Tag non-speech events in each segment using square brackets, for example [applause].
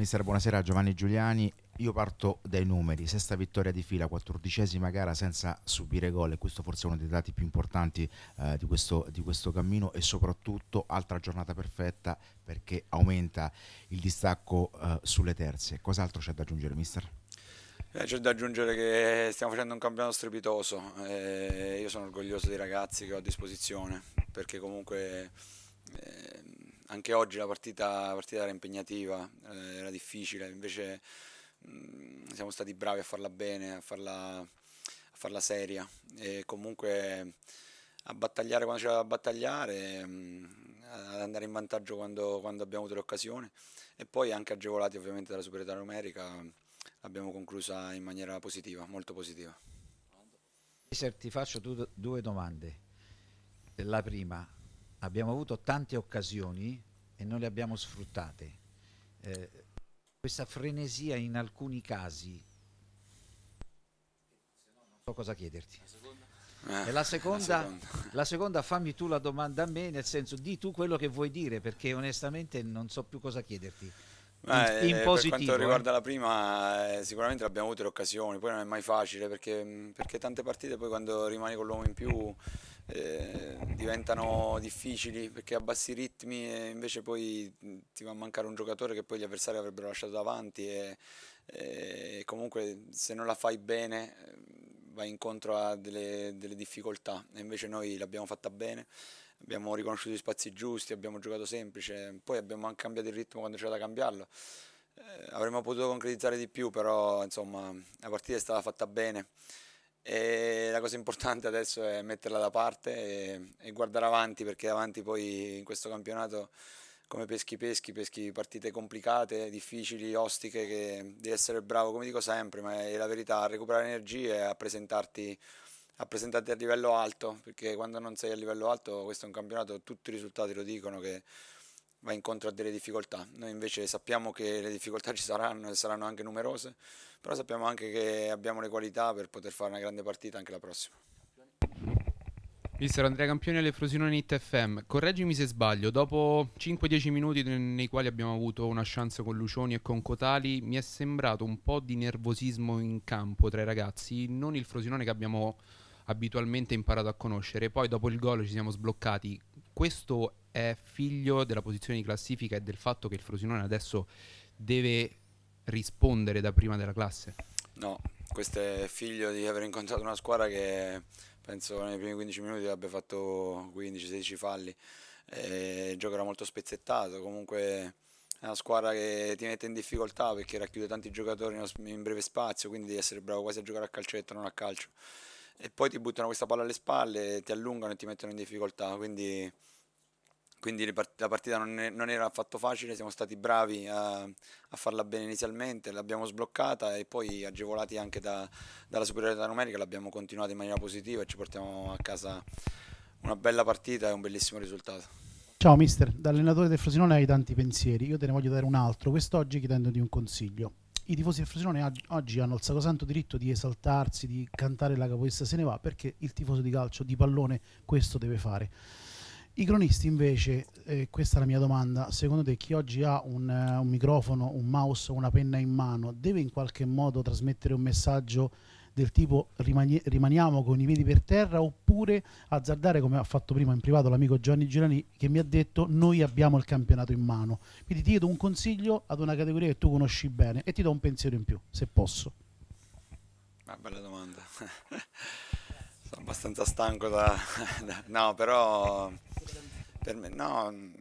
Mister, buonasera Giovanni Giuliani. Io parto dai numeri, sesta vittoria di fila, quattordicesima gara senza subire gol e questo forse è uno dei dati più importanti eh, di, questo, di, questo, cammino e soprattutto altra giornata perfetta perché aumenta il distacco eh, sulle terze. Cos'altro c'è da aggiungere mister? Eh, c'è da aggiungere che stiamo facendo un campionato strepitoso, eh, io sono orgoglioso dei ragazzi che ho a disposizione perché comunque eh, anche oggi la partita, la partita era impegnativa, eh, era difficile, invece mh, mm, siamo stati bravi a farla bene, a farla, a farla seria e comunque a battagliare quando c'era da battagliare, mh, mm, ad andare in vantaggio quando, quando abbiamo avuto l'occasione e poi anche agevolati ovviamente dalla superiorità numerica l'abbiamo conclusa in maniera positiva, molto positiva. Ti faccio due domande. La prima, abbiamo avuto tante occasioni e non le abbiamo sfruttate. Eh, questa frenesia in alcuni casi, non so cosa chiederti. La eh, la, seconda, la, seconda. la seconda, fammi tu la domanda a me, nel senso di tu quello che vuoi dire, perché onestamente non so più cosa chiederti. Beh, in, eh, in positivo, per quanto eh. riguarda la prima, eh, sicuramente abbiamo avuto le occasioni, poi non è mai facile perché, perché tante partite poi quando rimani con l'uomo in più eh, diventano difficili perché abbassi i ritmi e invece poi mm, ti va a mancare un giocatore che poi gli avversari avrebbero lasciato davanti e, e comunque se non la fai bene mm, vai incontro a delle, delle difficoltà e invece noi l'abbiamo fatta bene abbiamo riconosciuto gli spazi giusti, abbiamo giocato semplice, poi abbiamo anche cambiato il ritmo quando c'era da cambiarlo. Eh, avremmo potuto concretizzare di più, però insomma la partita è stata fatta bene. E la cosa importante adesso è metterla da parte e, e, guardare avanti perché avanti poi in questo campionato come peschi peschi, peschi partite complicate, difficili, ostiche, che devi essere bravo come dico sempre, ma è la verità, a recuperare energie e a presentarti, a presentarti a livello alto, perché quando non sei a livello alto questo è un campionato, tutti i risultati lo dicono che va incontro a delle difficoltà. Noi invece sappiamo che le difficoltà ci saranno e saranno anche numerose, però sappiamo anche che abbiamo le qualità per poter fare una grande partita anche la prossima. Mister Andrea Campione alle Frosinone Nit FM, correggimi se sbaglio, dopo 5-10 minuti nei quali abbiamo avuto una chance con Lucioni e con Cotali, mi è sembrato un po' di nervosismo in campo tra i ragazzi, non il Frosinone che abbiamo abitualmente imparato a conoscere, poi dopo il gol ci siamo sbloccati. Questo è figlio della posizione di classifica e del fatto che il Frosinone adesso deve rispondere da prima della classe? No, questo è figlio di aver incontrato una squadra che penso nei primi 15 minuti abbia fatto 15-16 falli. Eh, il gioco era molto spezzettato, comunque è una squadra che ti mette in difficoltà perché racchiude tanti giocatori in breve spazio, quindi devi essere bravo quasi a giocare a calcetto, non a calcio. E poi ti buttano questa palla alle spalle, ti allungano e ti mettono in difficoltà, quindi quindi la partita non, era affatto facile, siamo stati bravi a, a farla bene inizialmente, l'abbiamo sbloccata e poi agevolati anche da, dalla superiorità numerica l'abbiamo continuata in maniera positiva e ci portiamo a casa una bella partita e un bellissimo risultato. Ciao mister, da allenatore del Frosinone hai tanti pensieri, io te ne voglio dare un altro, quest'oggi chiedendoti un consiglio. I tifosi del Frosinone oggi hanno il sacrosanto diritto di esaltarsi, di cantare la capoeira se ne va, perché il tifoso di calcio, di pallone, questo deve fare i cronisti invece, eh, questa è la mia domanda, secondo te chi oggi ha un, eh, un, microfono, un mouse, una penna in mano deve in qualche modo trasmettere un messaggio del tipo rimaniamo con i piedi per terra oppure azzardare come ha fatto prima in privato l'amico Gianni Girani che mi ha detto noi abbiamo il campionato in mano. Quindi ti chiedo un consiglio ad una categoria che tu conosci bene e ti do un pensiero in più, se posso. Ah, bella domanda. [laughs] Sono abbastanza stanco da... [laughs] no, però per me no, mhmm,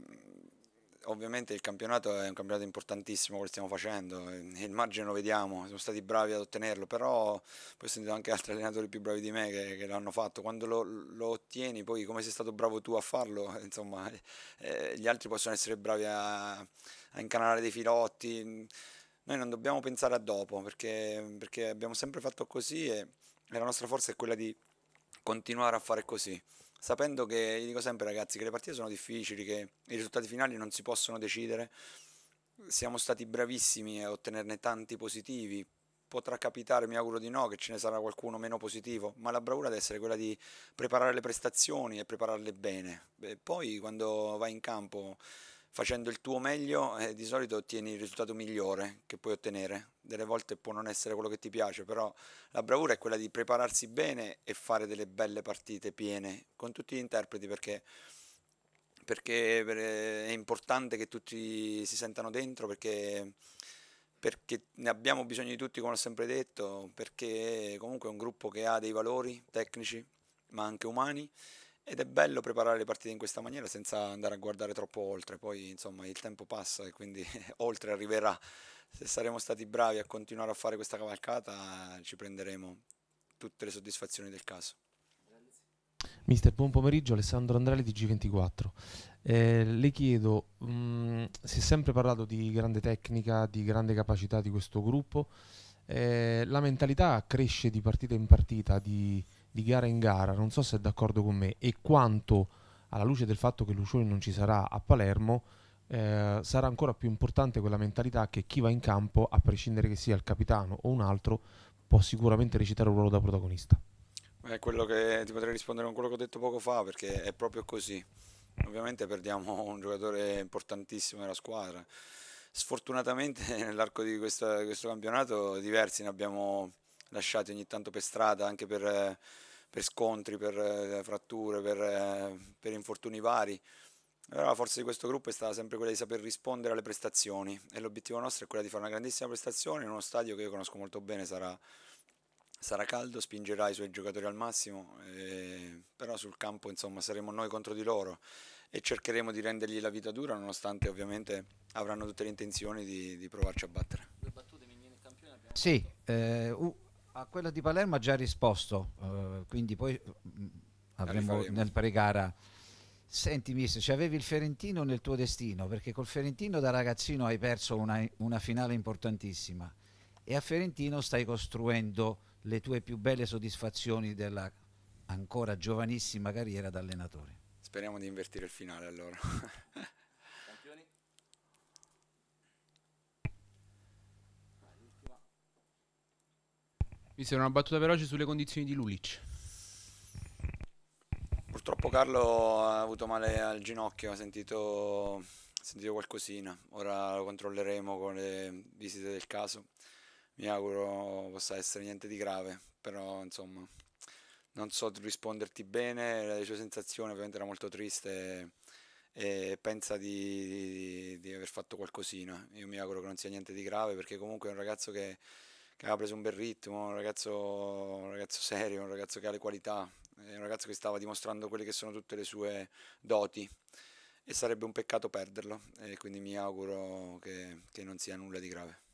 ovviamente il campionato è un campionato importantissimo, quello stiamo facendo, eh, il margine lo vediamo, siamo stati bravi ad ottenerlo, però poi ho sentito anche altri allenatori più bravi di me che, che l'hanno fatto, quando lo, lo, ottieni poi come sei stato bravo tu a farlo, [laughs] insomma eh, gli altri possono essere bravi a, a incanalare dei filotti, noi non dobbiamo pensare a dopo perché, perché abbiamo sempre fatto così e la nostra forza è quella di continuare a fare così sapendo che, io dico sempre ragazzi, che le partite sono difficili, che i risultati finali non si possono decidere, siamo stati bravissimi a ottenerne tanti positivi, potrà capitare, mi auguro di no, che ce ne sarà qualcuno meno positivo, ma la bravura deve essere quella di preparare le prestazioni e prepararle bene. E poi quando vai in campo facendo il tuo meglio eh, di solito ottieni il risultato migliore che puoi ottenere. Delle volte può non essere quello che ti piace, però la bravura è quella di prepararsi bene e fare delle belle partite piene con tutti gli interpreti perché, perché eh, è importante che tutti si sentano dentro, perché, perché ne abbiamo bisogno di tutti, come ho sempre detto, perché comunque è un gruppo che ha dei valori tecnici ma anche umani ed è bello preparare le partite in questa maniera senza andare a guardare troppo oltre, poi insomma il tempo passa e quindi [laughs] oltre arriverà, se saremo stati bravi a continuare a fare questa cavalcata ci prenderemo tutte le soddisfazioni del caso. Mister, buon pomeriggio, Alessandro Andrelli di G24. Eh, le chiedo, mh, mm, si è sempre parlato di grande tecnica, di grande capacità di questo gruppo, eh, la mentalità cresce di partita in partita, di, di gara in gara, non so se è d'accordo con me, e quanto alla luce del fatto che Lucioli non ci sarà a Palermo, eh, sarà ancora più importante quella mentalità che chi va in campo, a prescindere che sia il capitano o un altro, può sicuramente recitare un ruolo da protagonista. È quello che ti potrei rispondere con quello che ho detto poco fa, perché è proprio così. Ovviamente perdiamo un giocatore importantissimo della squadra. Sfortunatamente [laughs] nell'arco di, di questo campionato diversi ne abbiamo lasciati ogni tanto per strada anche per, eh, per scontri, per eh, fratture, per, eh, per infortuni vari. Però la forza di questo gruppo è stata sempre quella di saper rispondere alle prestazioni e l'obiettivo nostro è quello di fare una grandissima prestazione in uno stadio che io conosco molto bene, sarà, sarà caldo, spingerà i suoi giocatori al massimo, e, però sul campo insomma saremo noi contro di loro e cercheremo di rendergli la vita dura nonostante ovviamente avranno tutte le intenzioni di, di provarci a battere. Due battute, mi viene campione. Sì, eh, a quella di Palermo ha già risposto, eh, quindi poi mh, eh, avremo nel pregara. Senti mister, ci avevi il Ferentino nel tuo destino, perché col Ferentino da ragazzino hai perso una, una finale importantissima e a Ferentino stai costruendo le tue più belle soddisfazioni della ancora giovanissima carriera da allenatore. Speriamo di invertire il finale allora. [laughs] Mi sembra una battuta veloce sulle condizioni di Lulic. Purtroppo Carlo ha avuto male al ginocchio, ha sentito, ha sentito qualcosina. Ora lo controlleremo con le visite del caso. Mi auguro possa essere niente di grave, però insomma non so risponderti bene, la sua sensazione ovviamente era molto triste e, pensa di, di, di aver fatto qualcosina. Io mi auguro che non sia niente di grave perché comunque è un ragazzo che che aveva preso un bel ritmo, un ragazzo, un ragazzo serio, un ragazzo che ha le qualità, eh, un ragazzo che stava dimostrando quelle che sono tutte le sue doti e sarebbe un peccato perderlo e quindi mi auguro che, che non sia nulla di grave.